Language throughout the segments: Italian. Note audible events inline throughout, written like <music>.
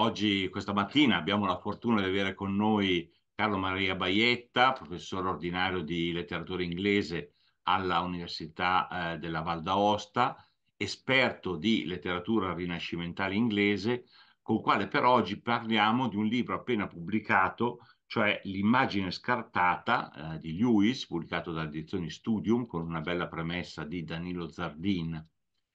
oggi, questa mattina, abbiamo la fortuna di avere con noi Carlo Maria Baietta, professore ordinario di letteratura inglese alla Università eh, della Val d'Aosta, esperto di letteratura rinascimentale inglese, col quale per oggi parliamo di un libro appena pubblicato, cioè L'immagine scartata eh, di Lewis, pubblicato da Edizioni Studium con una bella premessa di Danilo Zardin.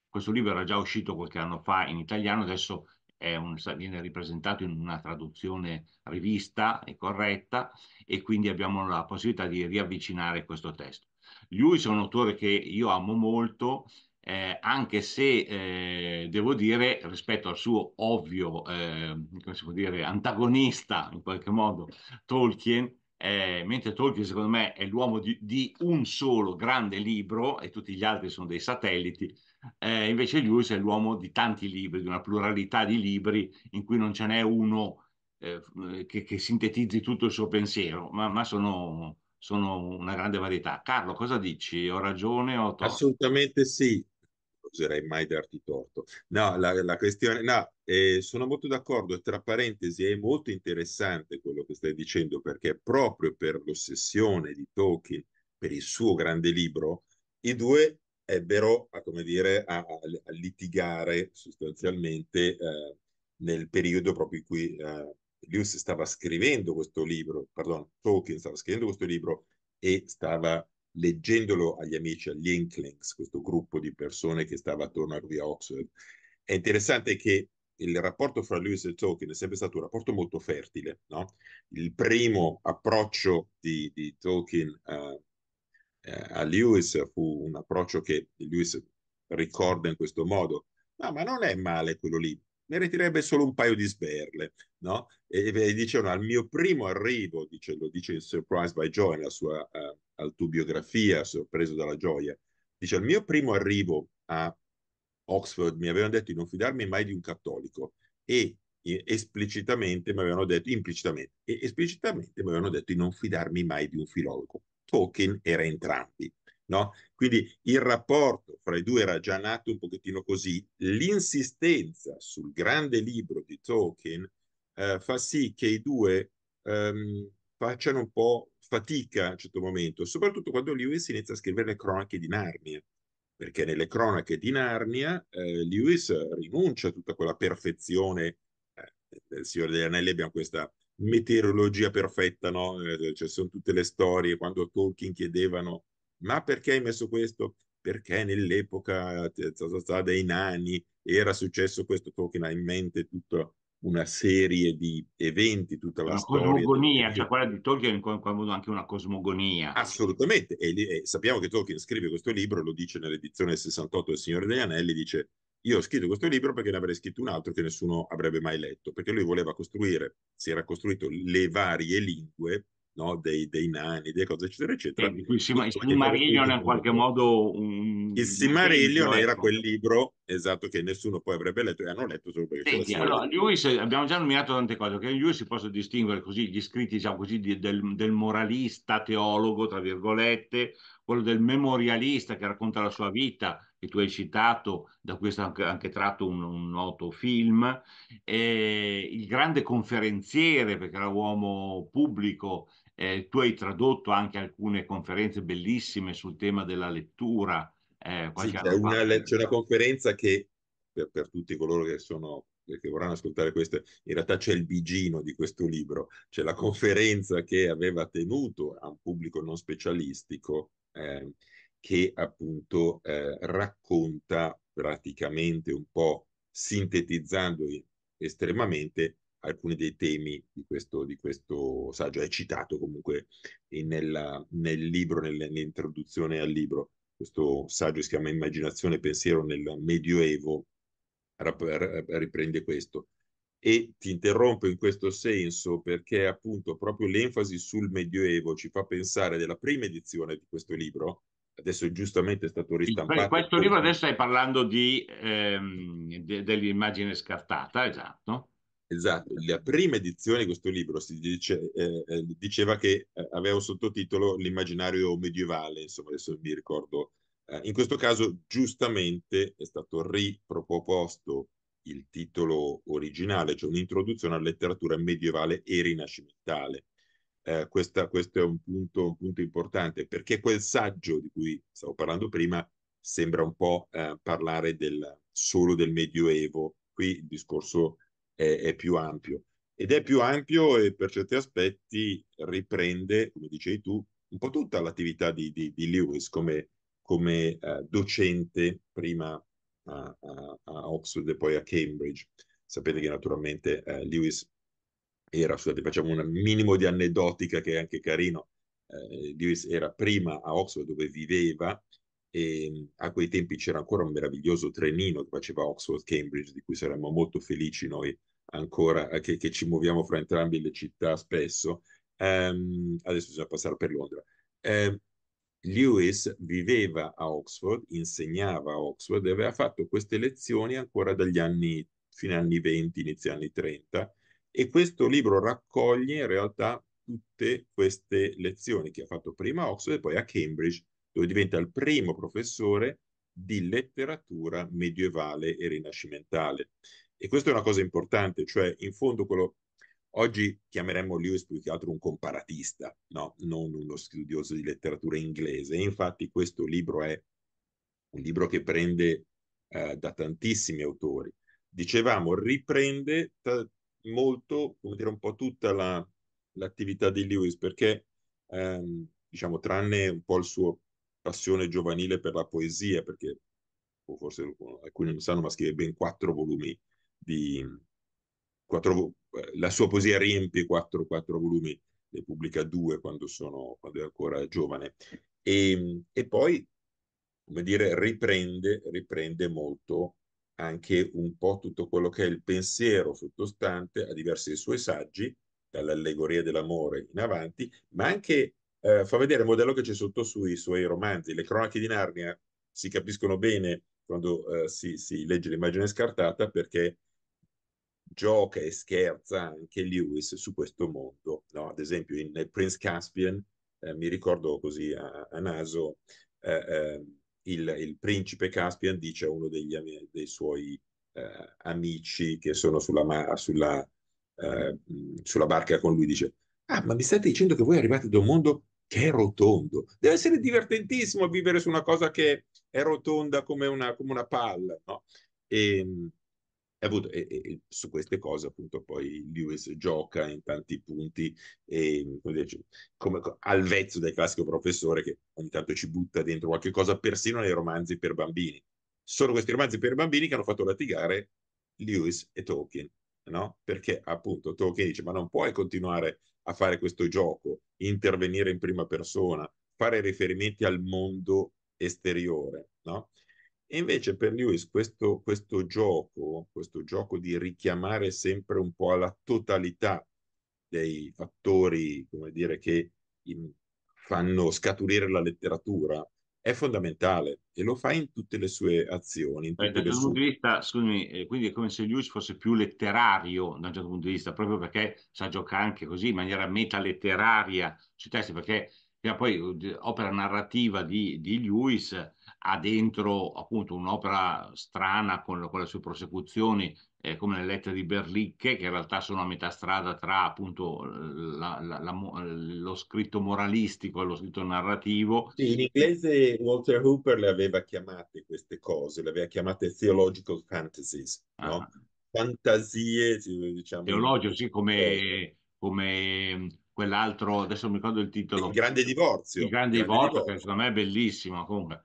Questo libro era già uscito qualche anno fa in italiano, adesso un, viene ripresentato in una traduzione rivista e corretta e quindi abbiamo la possibilità di riavvicinare questo testo. Lui è un autore che io amo molto, eh, anche se eh, devo dire rispetto al suo ovvio eh, dire, antagonista in qualche modo Tolkien, eh, mentre Tolkien secondo me è l'uomo di, di un solo grande libro e tutti gli altri sono dei satelliti, eh, invece Lewis è l'uomo di tanti libri, di una pluralità di libri in cui non ce n'è uno eh, eh, che, che, sintetizzi tutto il suo pensiero, ma, ma sono, sono, una grande varietà. Carlo, cosa dici? Ho ragione o torto? Assolutamente sì, non userei mai darti torto. No, la, la questione, no, eh, sono molto d'accordo e tra parentesi è molto interessante quello che stai dicendo perché proprio per l'ossessione di Tolkien, per il suo grande libro, i due ebbero a, come dire, a, a litigare sostanzialmente eh, nel periodo proprio in cui eh, Lewis stava scrivendo questo libro, perdono, Tolkien stava scrivendo questo libro e stava leggendolo agli amici, agli Inklings, questo gruppo di persone che stava attorno a lui a Oxford. È interessante che il rapporto fra Lewis e Tolkien è sempre stato un rapporto molto fertile. No? Il primo approccio di, di Tolkien uh, eh, a Lewis fu un approccio che Lewis ricorda in questo modo. No, ma non è male quello lì, ne retirerebbe solo un paio di sberle, no? E, e dicevano al mio primo arrivo, dice, lo dice in Surprise by Joy nella sua uh, autobiografia, sorpreso dalla gioia, dice al mio primo arrivo a Oxford mi avevano detto di non fidarmi mai di un cattolico e esplicitamente mi avevano detto, implicitamente, e esplicitamente mi avevano detto di non fidarmi mai di un filologo. Tolkien era entrambi. No? Quindi il rapporto fra i due era già nato un pochettino così. L'insistenza sul grande libro di Tolkien eh, fa sì che i due ehm, facciano un po' fatica a un certo momento, soprattutto quando Lewis inizia a scrivere le cronache di Narnia, perché nelle cronache di Narnia eh, Lewis rinuncia a tutta quella perfezione eh, del Signore degli Anelli, abbiamo questa meteorologia perfetta, no? Eh, cioè, ci cioè, sono tutte le storie quando Tolkien chiedevano ma perché hai messo questo? Perché nell'epoca dei nani era successo questo, Tolkien ha in mente tutta una serie di eventi, tutta la una storia. Una cosmogonia, cioè quella di Tolkien in qualche modo anche una cosmogonia. Assolutamente, e, e sappiamo che Tolkien scrive questo libro, lo dice nell'edizione 68 del Signore degli Anelli, dice io ho scritto questo libro perché ne avrei scritto un altro che nessuno avrebbe mai letto, perché lui voleva costruire, si era costruito le varie lingue no, dei, dei, nani, delle cose, eccetera, eccetera. Eh, il Simarillion è in qualche modo un... Il Simarillion era ecco. quel libro, esatto, che nessuno poi avrebbe letto e hanno letto solo perché... Senti, allora, Lewis, abbiamo già nominato tante cose, che in lui si possono distinguere così gli scritti, diciamo così, di, del, del moralista, teologo, tra virgolette, quello del memorialista che racconta la sua vita, che tu hai citato, da questo anche, anche tratto un, un, noto film, eh, il grande conferenziere, perché era uomo pubblico, eh, tu hai tradotto anche alcune conferenze bellissime sul tema della lettura. Eh, sì, c'è, una, c'è, una, conferenza che per, per tutti coloro che, sono, che vorranno ascoltare questo, in realtà c'è il bigino di questo libro, c'è la conferenza che aveva tenuto a un pubblico non specialistico eh, che appunto eh, racconta praticamente un po' sintetizzando estremamente alcuni dei temi di questo, di questo saggio. È citato comunque nella, nel libro, nell'introduzione al libro, questo saggio si chiama Immaginazione e pensiero nel Medioevo, riprende questo. E ti interrompo in questo senso perché appunto proprio l'enfasi sul Medioevo ci fa pensare della prima edizione di questo libro, adesso è giustamente stato ristampato. In questo libro adesso stai parlando di, ehm, de, dell'immagine scartata, esatto. Esatto, la prima edizione di questo libro dice, eh, eh, diceva che eh, aveva un sottotitolo L'immaginario medievale, insomma adesso mi ricordo. Eh, in questo caso giustamente è stato riproposto il titolo originale, cioè un'introduzione alla letteratura medievale e rinascimentale eh, questa, questo è un punto, un punto, importante, perché quel saggio di cui stavo parlando prima sembra un po' eh, parlare del, solo del Medioevo, qui il discorso è, è, più ampio. Ed è più ampio e per certi aspetti riprende, come dicevi tu, un po' tutta l'attività di, di, di Lewis come, come eh, docente prima a, a, Oxford e poi a Cambridge. Sapete che naturalmente eh, Lewis era, scusate, facciamo un minimo di aneddotica che è anche carino, eh, Lewis era prima a Oxford dove viveva e mm, a quei tempi c'era ancora un meraviglioso trenino che faceva Oxford-Cambridge, di cui saremmo molto felici noi ancora, eh, che, che ci muoviamo fra entrambe le città spesso. Um, adesso bisogna passare per Londra. Um, Lewis viveva a Oxford, insegnava a Oxford e aveva fatto queste lezioni ancora dagli anni, fino agli anni 20, inizi anni 30, e questo libro raccoglie in realtà tutte queste lezioni che ha fatto prima a Oxford e poi a Cambridge, dove diventa il primo professore di letteratura medievale e rinascimentale. E questa è una cosa importante, cioè in fondo quello oggi chiameremmo Lewis più che altro un comparatista, no? non uno studioso di letteratura inglese. E infatti questo libro è un libro che prende eh, da tantissimi autori. Dicevamo, riprende molto, come dire, un po' tutta la, l'attività di Lewis, perché, ehm, diciamo, tranne un po' il suo passione giovanile per la poesia, perché boh, forse alcuni non sanno, ma scrive ben quattro volumi di... Quattro, eh, la sua poesia riempie quattro, quattro volumi, ne pubblica due quando, sono, quando è ancora giovane. E, ehm, e poi, come dire, riprende, riprende molto anche un po' tutto quello che è il pensiero sottostante a diversi dei suoi saggi, dall'allegoria dell'amore in avanti, ma anche eh, fa vedere il modello che c'è sotto sui suoi romanzi. Le cronache di Narnia si capiscono bene quando eh, si, si, legge l'immagine scartata perché gioca e scherza anche Lewis su questo mondo. No? Ad esempio in Prince Caspian, eh, mi ricordo così a, a naso, eh, ehm, il, il principe Caspian dice a uno degli, dei suoi eh, amici che sono sulla, sulla, eh, sulla barca con lui, dice, ah, ma mi state dicendo che voi arrivate da un mondo che è rotondo. Deve essere divertentissimo vivere su una cosa che è rotonda come una, come una palla. No? E, ehm, avuto, e, e, su queste cose appunto poi Lewis gioca in tanti punti e, come dice, come, al vezzo del classico professore che ogni tanto ci butta dentro qualche cosa persino nei romanzi per bambini sono questi romanzi per bambini che hanno fatto litigare Lewis e Tolkien no? perché appunto Tolkien dice ma non puoi continuare a fare questo gioco intervenire in prima persona fare riferimenti al mondo esteriore no? E invece per Lewis questo, questo, gioco, questo gioco di richiamare sempre un po' alla totalità dei fattori, come dire, che in, fanno scaturire la letteratura, è fondamentale e lo fa in tutte le sue azioni. In eh, da un certo punto di vista, scusami, eh, quindi è come se Lewis fosse più letterario da un certo punto di vista, proprio perché sa giocare anche così in maniera metaletteraria sui testi, perché prima poi eh, opera narrativa di, di Lewis ha dentro appunto un'opera strana con, con le sue prosecuzioni, eh, come le lettere di Berlicche, che in realtà sono a metà strada tra appunto la, la, la, lo scritto moralistico e lo scritto narrativo. Sì, in inglese Walter Hooper le aveva chiamate queste cose, le aveva chiamate theological fantasies, ah. no? fantasie, diciamo. Teologico, sì, come, eh. come mm, quell'altro, adesso non mi ricordo il titolo. Il grande divorzio. Il grande, il grande divorzio, divorzio, che secondo me è bellissimo. Comunque.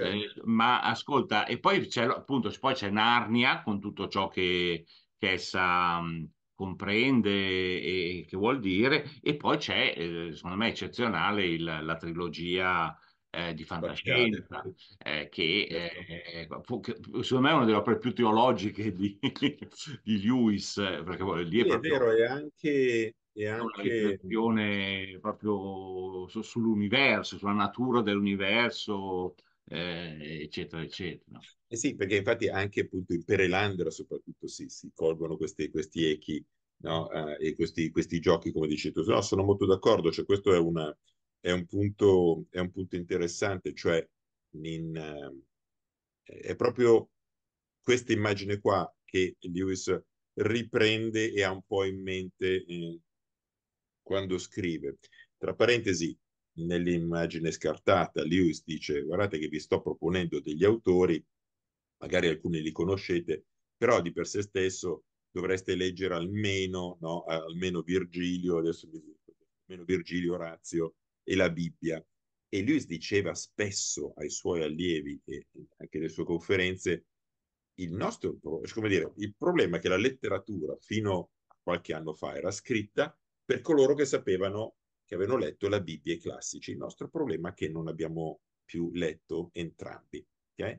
Eh, certo. ma ascolta, e poi c'è, appunto, poi c'è Narnia con tutto ciò che, che essa mh, comprende e, che vuol dire, e poi c'è, eh, secondo me, eccezionale il, la trilogia eh, di fantascienza, eh, che, certo. eh, che, secondo me è una delle opere più teologiche di, <laughs> di Lewis, perché lì è, sì, proprio, è vero, è anche, è anche... una riflessione proprio su, sull'universo, sulla natura dell'universo, eh, eccetera, eccetera. Eh sì, perché infatti anche appunto in Perelandra soprattutto si, si colgono questi, questi echi no? eh, e questi, questi, giochi, come dici tu. No, sono molto d'accordo, cioè questo è, una, è, un punto, è, un, punto, interessante, cioè in, eh, è proprio questa immagine qua che Lewis riprende e ha un po' in mente eh, quando scrive. Tra parentesi, nell'immagine scartata. Lewis dice, guardate che vi sto proponendo degli autori, magari alcuni li conoscete, però di per sé stesso dovreste leggere almeno, no, almeno Virgilio, adesso mi almeno Virgilio, Orazio e la Bibbia. E Lewis diceva spesso ai suoi allievi e anche nelle sue conferenze, il nostro come dire, il problema è che la letteratura fino a qualche anno fa era scritta per coloro che sapevano che avevano letto la Bibbia e i classici. Il nostro problema è che non abbiamo più letto entrambi. Okay?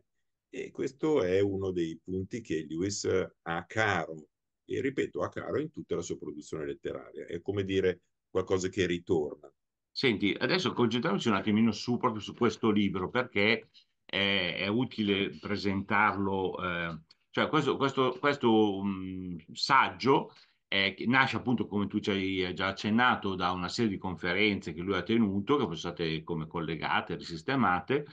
E questo è uno dei punti che Lewis ha caro, e ripeto, ha caro in tutta la sua produzione letteraria. È come dire qualcosa che ritorna. Senti, adesso concentriamoci un attimino su, proprio su questo libro, perché è, è utile presentarlo. Eh, cioè questo, questo, questo um, saggio eh, nasce appunto, come tu ci hai già accennato, da una serie di conferenze che lui ha tenuto, che sono state come collegate, risistemate,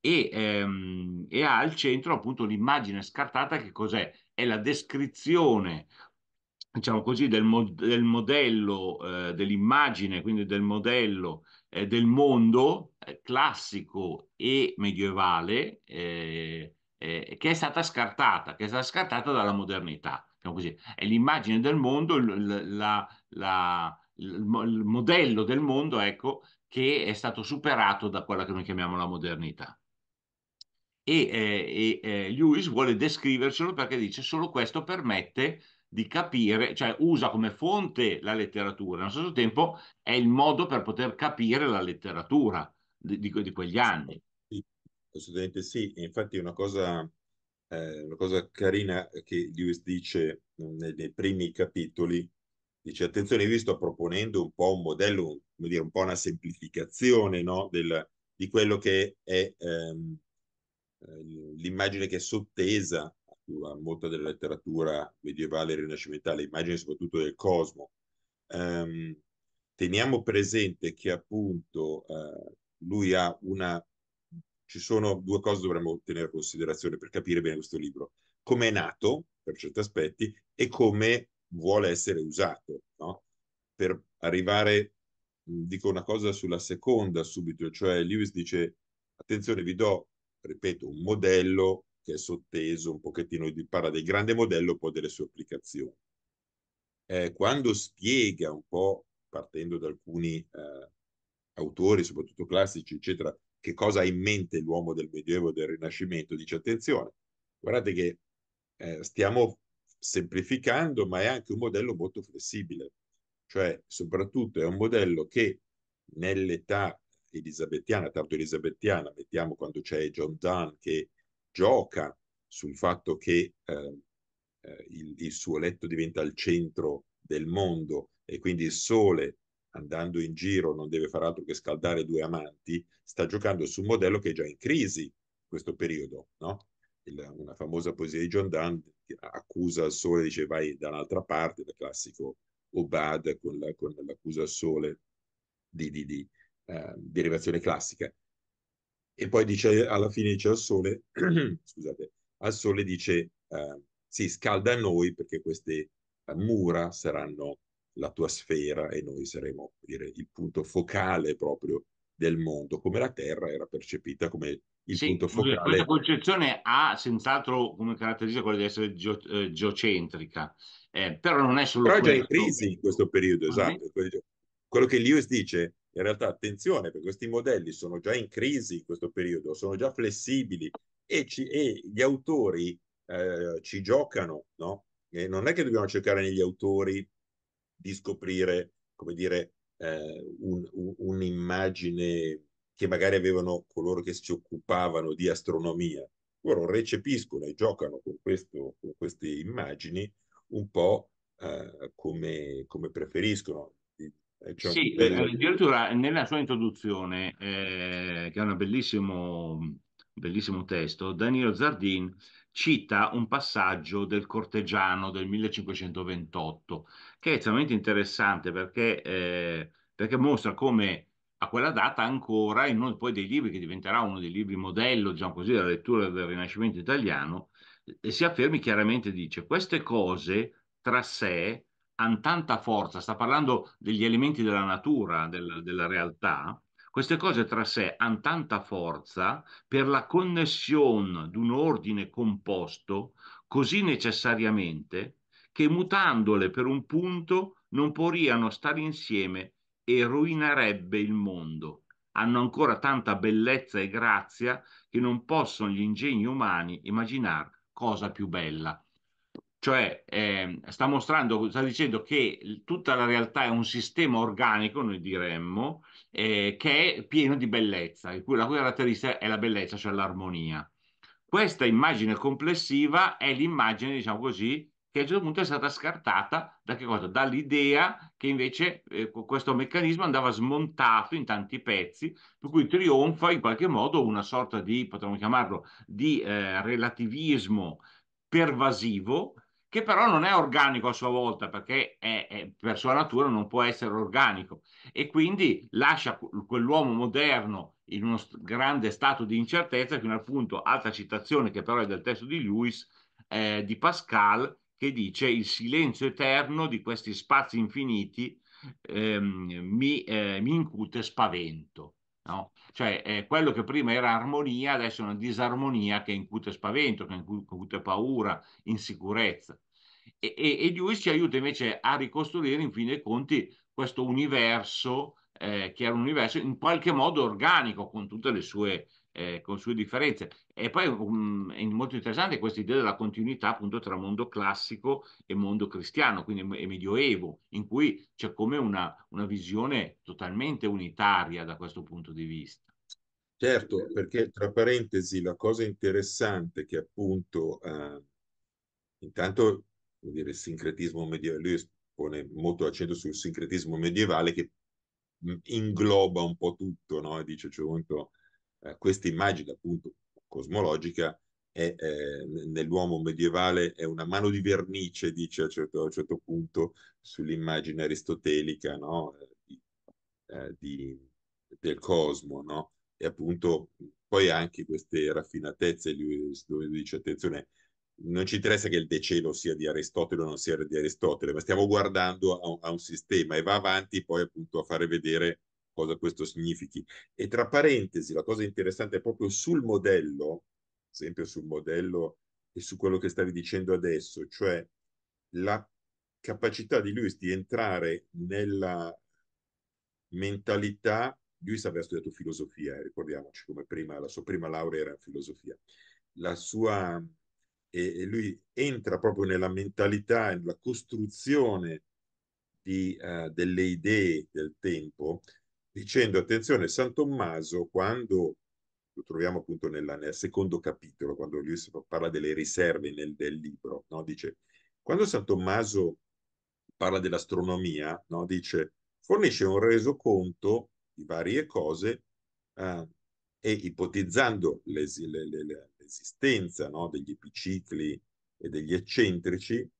e, ehm, e ha al centro appunto l'immagine scartata che cos'è? È la descrizione diciamo così, del, mo del modello eh, dell'immagine, quindi del modello eh, del mondo eh, classico e medievale, eh, eh, che è stata scartata, che è stata scartata dalla modernità diciamo così, è l'immagine del mondo, la, la, il modello del mondo, ecco, che è stato superato da quella che noi chiamiamo la modernità. E, eh, eh, Lewis vuole descrivercelo perché dice solo questo permette di capire, cioè usa come fonte la letteratura, allo stesso tempo è il modo per poter capire la letteratura di, di, di quegli anni. Assolutamente sì, infatti una cosa eh, la cosa carina che Lewis dice mm, nei, nei, primi capitoli, dice attenzione, io vi sto proponendo un po' un modello, come dire, un po' una semplificazione no? Del, di quello che è ehm, eh, l'immagine che è sottesa a molta della letteratura medievale e rinascimentale, immagine soprattutto del cosmo. Um, teniamo presente che appunto uh, lui ha una ci sono due cose che dovremmo tenere in considerazione per capire bene questo libro. Come è nato, per certi aspetti, e come vuole essere usato. No? Per arrivare, dico una cosa sulla seconda subito, cioè Lewis dice, attenzione, vi do, ripeto, un modello che è sotteso un pochettino, parla del grande modello, poi delle sue applicazioni. Eh, quando spiega un po', partendo da alcuni eh, autori, soprattutto classici, eccetera, che cosa ha in mente l'uomo del Medioevo e del Rinascimento, dice attenzione, guardate che eh, stiamo semplificando, ma è anche un modello molto flessibile, cioè soprattutto è un modello che nell'età elisabettiana, tanto elisabettiana, mettiamo quando c'è John Dunn che gioca sul fatto che ehm, eh, il, il suo letto diventa il centro del mondo e quindi il sole andando in giro non deve far altro che scaldare due amanti, sta giocando su un modello che è già in crisi in questo periodo, no? Il, una famosa poesia di John Donne accusa il sole, dice vai dall'altra parte, il classico Obad con, la, con l'accusa al sole di, di, di eh, derivazione classica. E poi dice, alla fine dice al sole, <clears throat> scusate, al sole dice eh, si scalda a noi perché queste eh, mura saranno la tua sfera e noi saremo dire, il punto focale proprio del mondo, come la Terra era percepita come il sì, punto focale. Questa concezione ha senz'altro come caratteristica quella di essere geo- eh, geocentrica, eh, però non è solo... Però è già in crisi in questo periodo, ah, esatto. Uh-huh. Quello che l'IUS dice, in realtà, attenzione, perché questi modelli sono già in crisi in questo periodo, sono già flessibili e, ci, e gli autori eh, ci giocano, no? E non è che dobbiamo cercare negli autori di scoprire, come dire, eh, un, un, un'immagine che magari avevano coloro che si occupavano di astronomia. Loro recepiscono e giocano con, questo, con queste immagini un po' eh, come, come, preferiscono. Eh, cioè, sì, per... Eh, addirittura nella sua introduzione, eh, che è un bellissimo, bellissimo testo, Danilo Zardin cita un passaggio del Cortegiano del 1528, che è estremamente interessante perché, eh, perché mostra come a quella data ancora, in uno poi dei libri che diventerà uno dei libri modello, diciamo così, della lettura del Rinascimento italiano, eh, si affermi chiaramente, dice, queste cose tra sé hanno tanta forza, sta parlando degli elementi della natura, del, della realtà, queste cose tra sé hanno tanta forza per la connessione di un ordine composto così necessariamente che mutandole per un punto non poriano stare insieme e ruinerebbe il mondo. Hanno ancora tanta bellezza e grazia che non possono gli ingegni umani immaginare cosa più bella. Cioè, eh, sta mostrando, sta dicendo che tutta la realtà è un sistema organico, noi diremmo, eh, che è pieno di bellezza, cui, la cui caratteristica è la bellezza, cioè l'armonia. Questa immagine complessiva è l'immagine, diciamo così, che a un certo punto è stata scartata Dall'idea che invece eh, questo meccanismo andava smontato in tanti pezzi, per cui trionfa in qualche modo una sorta di, potremmo chiamarlo, di eh, relativismo pervasivo che però non è organico a sua volta perché è, è, per sua natura non può essere organico e quindi lascia quell'uomo moderno in uno grande stato di incertezza fino al punto, altra citazione che però è del testo di Lewis, eh, di Pascal, che dice il silenzio eterno di questi spazi infiniti ehm, mi, eh, mi incute spavento. No? Cioè eh, quello che prima era armonia adesso è una disarmonia che incute spavento, che incute paura, insicurezza. E, e, e Lewis ci aiuta invece a ricostruire in fin dei conti questo universo eh, che era un universo in qualche modo organico con tutte le sue eh, con sue differenze. E poi um, è molto interessante questa idea della continuità appunto tra mondo classico e mondo cristiano, quindi e medioevo, in cui c'è come una, una visione totalmente unitaria da questo punto di vista. Certo, perché tra parentesi la cosa interessante che appunto eh, intanto vuol dire, il sincretismo medievale, lui pone molto l'accento sul sincretismo medievale che ingloba un po' tutto, no? E dice, cioè, appunto, eh, questa immagine appunto cosmologica è, eh, nell'uomo medievale è una mano di vernice, dice a, certo, a un certo punto, sull'immagine aristotelica no? Eh, di, eh, di, del cosmo. No? E appunto poi anche queste raffinatezze, lui, lui dice attenzione, non ci interessa che il decelo sia di Aristotele o non sia di Aristotele, ma stiamo guardando a, a un sistema e va avanti poi appunto a fare vedere cosa questo significhi. E tra parentesi, la cosa interessante è proprio sul modello, sempre sul modello e su quello che stavi dicendo adesso, cioè la capacità di Lewis di entrare nella mentalità, Lewis aveva studiato filosofia, eh, ricordiamoci come prima, la sua prima laurea era in filosofia, la sua, e, e lui entra proprio nella mentalità, nella costruzione di, uh, delle idee del tempo, dicendo, attenzione, San Tommaso, quando lo troviamo appunto nella, nel secondo capitolo, quando lui parla delle riserve nel, del libro, no? dice, quando San Tommaso parla dell'astronomia, no? dice, fornisce un resoconto di varie cose eh, e ipotizzando l'esistenza no? degli epicicli e degli eccentrici,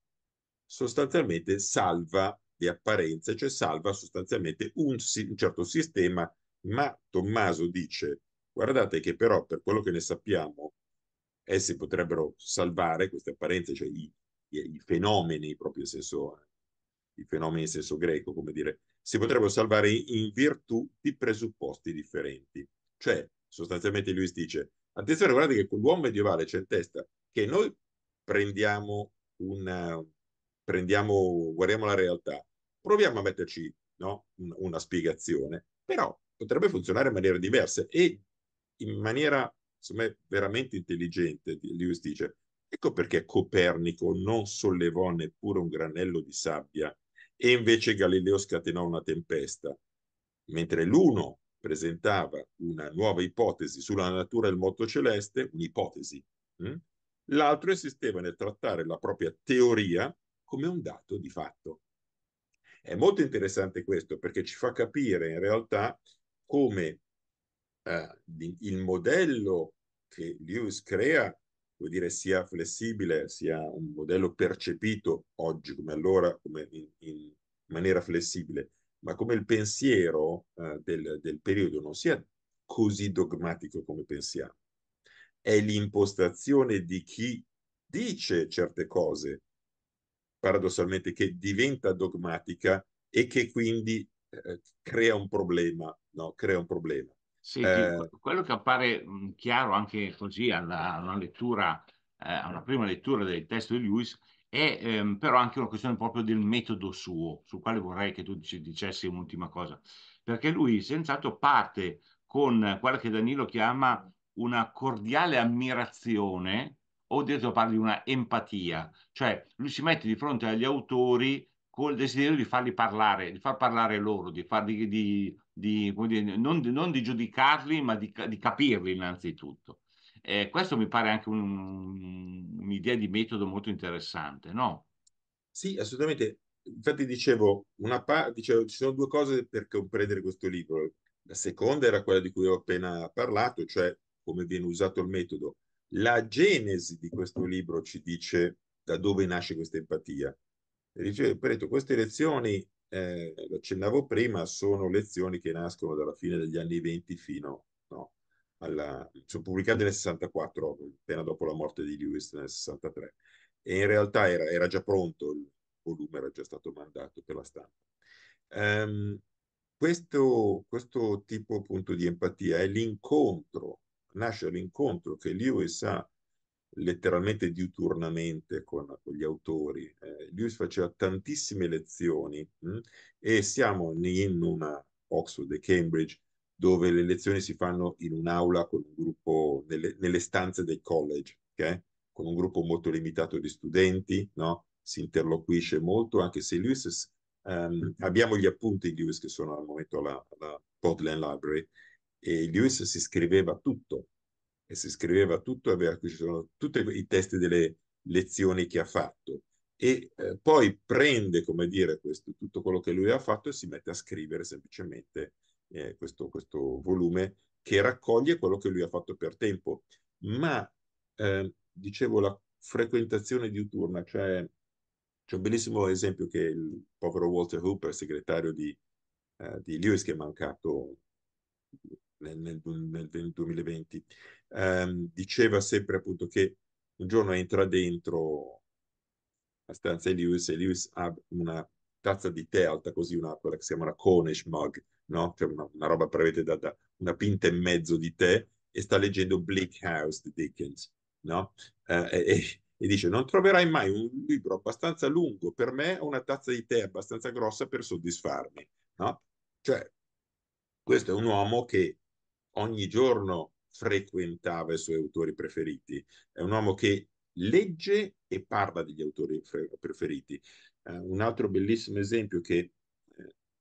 sostanzialmente salva di apparenze, cioè salva sostanzialmente un, un certo sistema, ma Tommaso dice, guardate che però per quello che ne sappiamo, essi potrebbero salvare queste apparenze, cioè i, i, i fenomeni proprio in senso, i fenomeni in senso greco, come dire, si potrebbero salvare in virtù di presupposti differenti. Cioè, sostanzialmente lui dice, attenzione, guardate che quell'uomo medievale c'è in testa, che noi prendiamo una, prendiamo, guardiamo la realtà, proviamo a metterci no, una spiegazione, però potrebbe funzionare in maniera diversa e in maniera, secondo veramente intelligente, Lewis dice, ecco perché Copernico non sollevò neppure un granello di sabbia e invece Galileo scatenò una tempesta, mentre l'uno presentava una nuova ipotesi sulla natura del moto celeste, un'ipotesi, hm, l'altro insisteva nel trattare la propria teoria come un dato di fatto. È molto interessante questo perché ci fa capire in realtà come eh, il modello che Lewis crea vuol dire, sia flessibile, sia un modello percepito oggi come allora, come in, in maniera flessibile, ma come il pensiero eh, del, del periodo non sia così dogmatico come pensiamo. È l'impostazione di chi dice certe cose paradossalmente, che diventa dogmatica e che quindi eh, crea un problema, no? Crea un problema. Sì, eh, quello che appare mm, chiaro anche così alla, alla lettura, eh, alla prima lettura del testo di Lewis, è ehm, però anche una questione proprio del metodo suo, sul quale vorrei che tu ci dicessi un'ultima cosa, perché lui senz'altro parte con quella che Danilo chiama una cordiale ammirazione o addirittura parli di una empatia, cioè lui si mette di fronte agli autori col desiderio di farli parlare, di far parlare loro, di, farli, di, di, dire, non, non, di giudicarli, ma di, capirli innanzitutto. Eh, questo mi pare anche un, un'idea di metodo molto interessante, no? Sì, assolutamente. Infatti dicevo, pa- dicevo, ci sono due cose per comprendere questo libro. La seconda era quella di cui ho appena parlato, cioè come viene usato il metodo. La genesi di questo libro ci dice da dove nasce questa empatia. Ripeto, queste lezioni, eh, accennavo prima, sono lezioni che nascono dalla fine degli anni 20 fino no, alla... sono pubblicate nel 64, appena dopo la morte di Lewis nel 63. E in realtà era, era già pronto, il volume era già stato mandato per la stampa. Um, questo, questo tipo appunto di empatia è l'incontro nasce l'incontro che Lewis ha letteralmente diuturnamente con, con gli autori. Eh, Lewis faceva tantissime lezioni mh, hm, e siamo in una Oxford e Cambridge dove le lezioni si fanno in un'aula con un gruppo, nelle, nelle stanze del college, okay? con un gruppo molto limitato di studenti, no? si interloquisce molto, anche se Lewis, um, abbiamo gli appunti di Lewis che sono al momento alla, alla Portland Library, e Lewis si scriveva tutto, e si scriveva tutto, aveva, qui ci sono tutti i testi delle lezioni che ha fatto, e eh, poi prende, come dire, questo, tutto quello che lui ha fatto e si mette a scrivere semplicemente eh, questo, questo, volume che raccoglie quello che lui ha fatto per tempo. Ma, eh, dicevo, la frequentazione diuturna, cioè c'è un bellissimo esempio che il povero Walter Hooper, segretario di, eh, di Lewis, che è mancato nel, nel, nel 2020, ehm, diceva sempre appunto che un giorno entra dentro la stanza di Lewis e Lewis ha una tazza di tè alta così, una, quella che si chiama la Cornish mug, no? Cioè una, una roba prevede da, da una pinta e mezzo di tè e sta leggendo Bleak House di Dickens, no? Eh, e, e dice non troverai mai un libro abbastanza lungo per me o una tazza di tè abbastanza grossa per soddisfarmi, no? Cioè, questo è un uomo che ogni giorno frequentava i suoi autori preferiti. È un uomo che legge e parla degli autori preferiti. Eh, un altro bellissimo esempio che eh,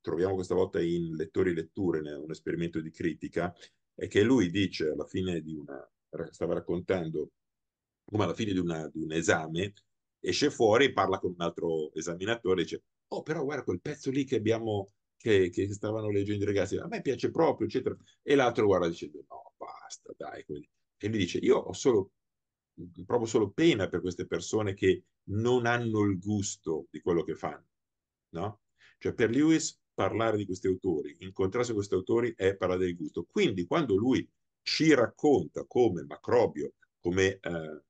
troviamo questa volta in Lettori Letture, un esperimento di critica, è che lui dice alla fine di una, stava raccontando come alla fine di, una, di un esame esce fuori, parla con un altro esaminatore dice, oh però guarda quel pezzo lì che abbiamo che, che stavano leggendo i ragazzi, a me piace proprio, eccetera. E l'altro guarda dicendo, no, basta, dai. Quindi. E gli dice, io ho solo, provo solo pena per queste persone che non hanno il gusto di quello che fanno, no? Cioè per Lewis parlare di questi autori, incontrarsi con questi autori è parlare del gusto. Quindi quando lui ci racconta come Macrobio, come eh,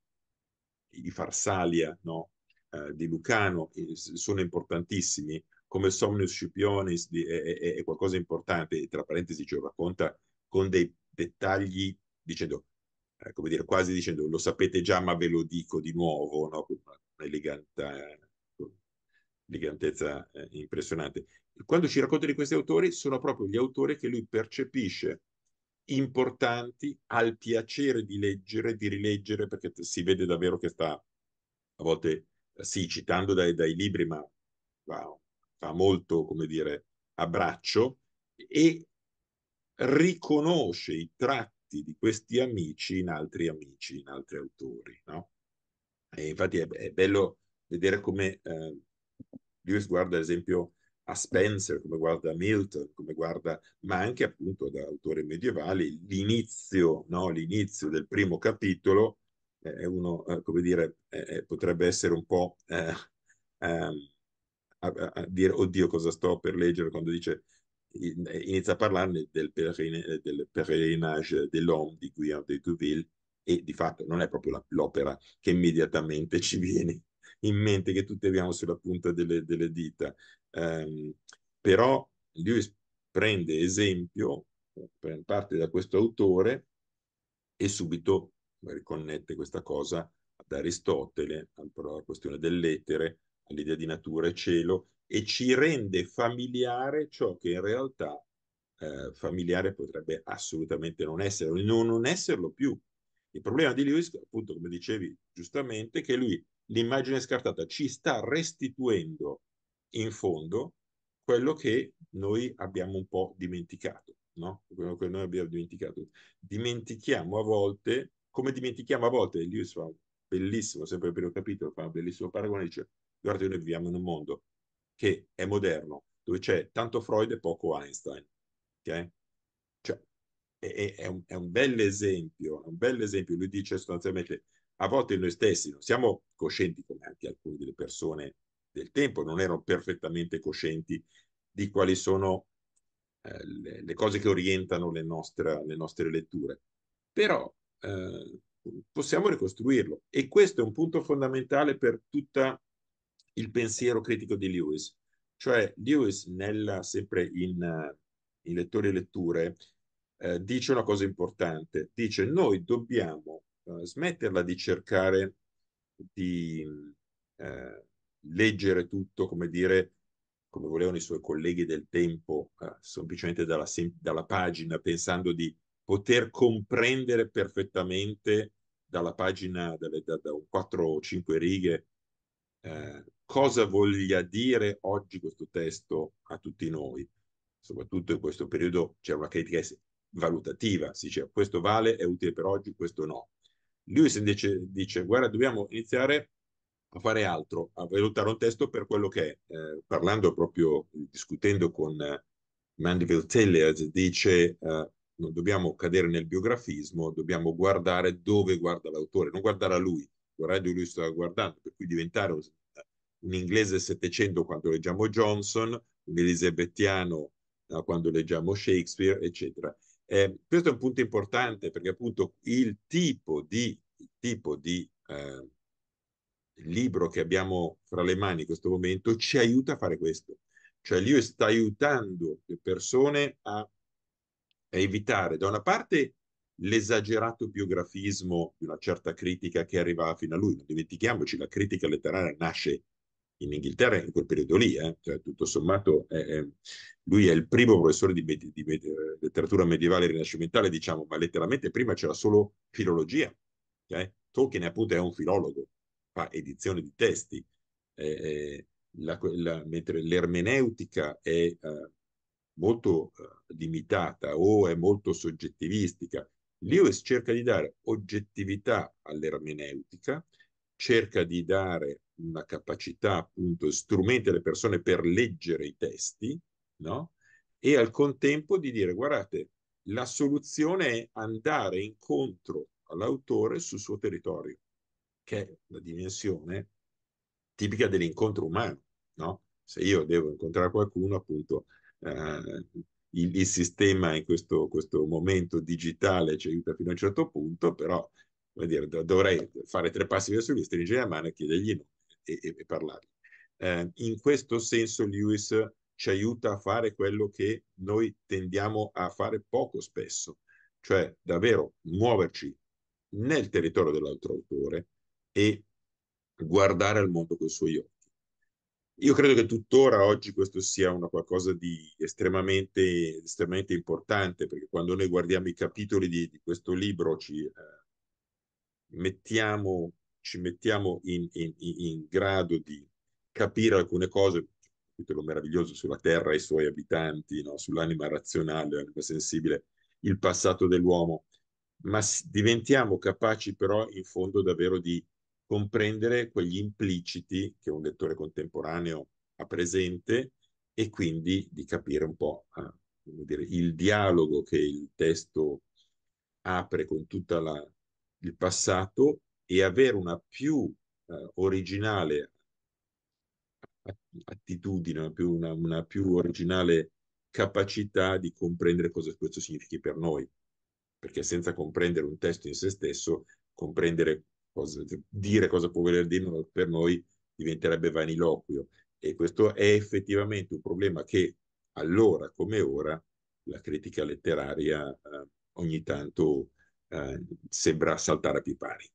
i Farsalia no? eh, di Lucano eh, sono importantissimi come Somnus Scipionis è, è, qualcosa di importante, tra parentesi ce cioè lo racconta con dei dettagli dicendo, eh, come dire, quasi dicendo lo sapete già ma ve lo dico di nuovo, no? con un'elegantezza eh, impressionante. Quando ci racconta di questi autori sono proprio gli autori che lui percepisce importanti al piacere di leggere, di rileggere, perché si vede davvero che sta a volte, eh, sì, citando dai, dai libri, ma wow, fa molto, come dire, abbraccio e riconosce i tratti di questi amici in altri amici, in altri autori. No? E infatti è, è, bello vedere come eh, Lewis guarda, ad esempio, a Spencer, come guarda Milton, come guarda, ma anche appunto da autori medievali, l'inizio, no? l'inizio del primo capitolo è uno, eh, come dire, eh, potrebbe essere un po' eh, ehm, a, a dire oddio cosa sto per leggere quando dice inizia a parlarne del, perine, del perenage dell'homme di Guillaume de Gouville e di fatto non è proprio la, l'opera che immediatamente ci viene in mente che tutti abbiamo sulla punta delle, delle dita. Um, però lui prende esempio, parte da questo autore e subito riconnette questa cosa ad Aristotele, alla questione dell'etere, all'idea di natura e cielo, e ci rende familiare ciò che in realtà eh, familiare potrebbe assolutamente non essere, non, non esserlo più. Il problema di Lewis, appunto, come dicevi giustamente, è che lui l'immagine scartata ci sta restituendo in fondo quello che noi abbiamo un po' dimenticato, no? Quello che noi abbiamo dimenticato. Dimentichiamo a volte, come dimentichiamo a volte, Lewis fa un bellissimo, sempre per il capitolo, fa un bellissimo paragone, dice Guardate, noi viviamo in un mondo che è moderno, dove c'è tanto Freud e poco Einstein. Okay? Cioè, è, è, un, è un bel esempio, un bel esempio. Lui dice sostanzialmente, a volte noi stessi non siamo coscienti, come anche alcune delle persone del tempo non erano perfettamente coscienti di quali sono eh, le, le, cose che orientano le nostre, le nostre letture. Però eh, possiamo ricostruirlo e questo è un punto fondamentale per tutta il pensiero critico di Lewis. Cioè Lewis, nella, sempre in, in Lettori e Letture, eh, dice una cosa importante. Dice noi dobbiamo eh, smetterla di cercare di eh, leggere tutto, come dire, come volevano i suoi colleghi del tempo, eh, semplicemente dalla, sem dalla, pagina, pensando di poter comprendere perfettamente dalla pagina, dalle, da, da 4 o 5 righe, eh, cosa voglia dire oggi questo testo a tutti noi. Soprattutto in questo periodo c'è una critica valutativa, si dice questo vale, è utile per oggi, questo no. Lewis invece dice guarda dobbiamo iniziare a fare altro, a valutare un testo per quello che è. Eh, parlando proprio, discutendo con eh, Mandeville Tellers, eh, dice eh, non dobbiamo cadere nel biografismo, dobbiamo guardare dove guarda l'autore, non guardare a lui, guardare dove lui sta guardando, per cui diventare un inglese 700 quando leggiamo Johnson, un elisabettiano eh, quando leggiamo Shakespeare, eccetera. Eh, questo è un punto importante perché appunto il tipo di, il tipo di eh, libro che abbiamo fra le mani in questo momento ci aiuta a fare questo. Cioè l'IO sta aiutando le persone a, a evitare da una parte l'esagerato biografismo di una certa critica che arrivava fino a lui. Non dimentichiamoci, la critica letteraria nasce in Inghilterra in quel periodo lì, eh, cioè, tutto sommato è, è, lui è il primo professore di, di, di, di, letteratura medievale rinascimentale, diciamo, ma letteralmente prima c'era solo filologia. Okay? Tolkien appunto è un filologo, fa edizione di testi, eh, la, la, mentre l'ermeneutica è eh, molto eh, limitata o è molto soggettivistica. Lewis cerca di dare oggettività all'ermeneutica, cerca di dare una capacità appunto strumenti alle persone per leggere i testi, no? E al contempo di dire, guardate, la soluzione è andare incontro all'autore sul suo territorio, che è la dimensione tipica dell'incontro umano, no? Se io devo incontrare qualcuno, appunto, eh, il, il, sistema in questo, questo momento digitale ci aiuta fino a un certo punto, però Dire, dovrei fare tre passi verso lui, stringere la mano e chiedergli no e, e parlare. Eh, in questo senso Lewis ci aiuta a fare quello che noi tendiamo a fare poco spesso, cioè davvero muoverci nel territorio dell'altro autore e guardare al mondo con i suoi occhi. Io credo che tuttora oggi questo sia una qualcosa di estremamente, estremamente importante, perché quando noi guardiamo i capitoli di, di questo libro ci eh, mettiamo ci mettiamo in, in, in grado di capire alcune cose, titolo meraviglioso sulla Terra e i suoi abitanti, no? sull'anima razionale, l'anima sensibile, il passato dell'uomo, ma diventiamo capaci però in fondo davvero di comprendere quegli impliciti che un lettore contemporaneo ha presente e quindi di capire un po' eh, dire, il dialogo che il testo apre con tutto il passato e avere una più eh, originale attitudine, una più, una, una più originale capacità di comprendere cosa questo significhi per noi, perché senza comprendere un testo in se stesso, comprendere cosa, dire cosa può voler dire per noi diventerebbe vaniloquio e questo è effettivamente un problema che allora come ora la critica letteraria eh, ogni tanto eh, sembra saltare a più pipari.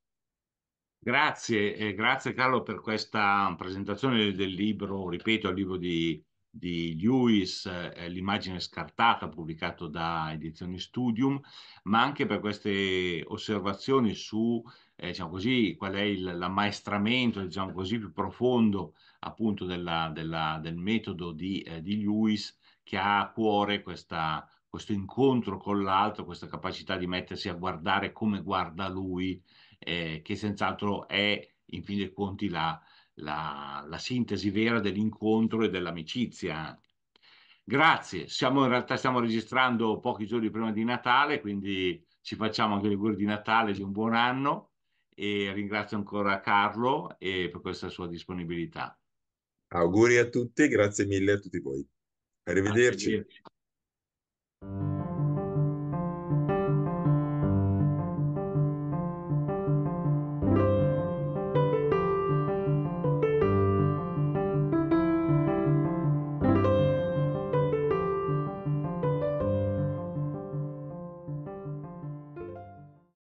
Grazie, eh, grazie Carlo per questa presentazione del, del libro, ripeto, il libro di, di Lewis, eh, L'immagine scartata, pubblicato da Edizioni Studium, ma anche per queste osservazioni su, eh, diciamo così, qual è l'ammaestramento, diciamo così, più profondo appunto della, della, del metodo di, eh, di Lewis che ha a cuore questa, questo incontro con l'altro, questa capacità di mettersi a guardare come guarda lui, eh, che senz'altro è in fin dei conti la, la, la sintesi vera dell'incontro e dell'amicizia. Grazie, siamo, in realtà stiamo registrando pochi giorni prima di Natale, quindi ci facciamo anche gli auguri di Natale di un buon anno e ringrazio ancora Carlo eh, per questa sua disponibilità. Auguri a tutti, grazie mille a tutti voi. Arrivederci. Arrivederci.